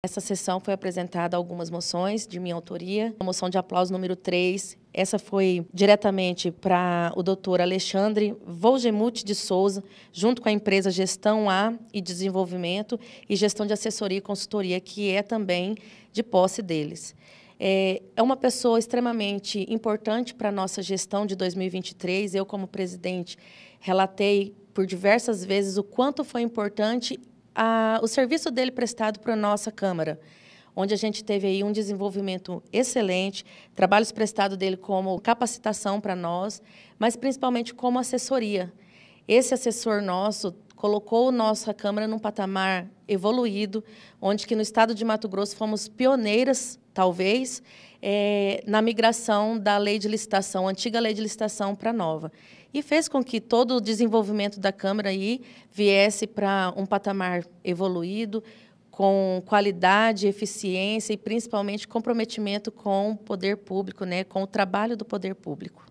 Essa sessão foi apresentada algumas moções de minha autoria. A moção de aplauso número 3, essa foi diretamente para o doutor Alexandre Volgemute de Souza, junto com a empresa Gestão A e Desenvolvimento e Gestão de Assessoria e Consultoria, que é também de posse deles. É, é uma pessoa extremamente importante para a nossa gestão de 2023. Eu, como presidente, relatei por diversas vezes o quanto foi importante a, o serviço dele prestado para a nossa Câmara, onde a gente teve aí um desenvolvimento excelente, trabalhos prestados dele como capacitação para nós, mas principalmente como assessoria. Esse assessor nosso colocou nossa Câmara num patamar evoluído, onde que no estado de Mato Grosso fomos pioneiras, talvez, é, na migração da lei de licitação, antiga lei de licitação para a nova. E fez com que todo o desenvolvimento da Câmara aí viesse para um patamar evoluído, com qualidade, eficiência e principalmente comprometimento com o poder público, né, com o trabalho do poder público.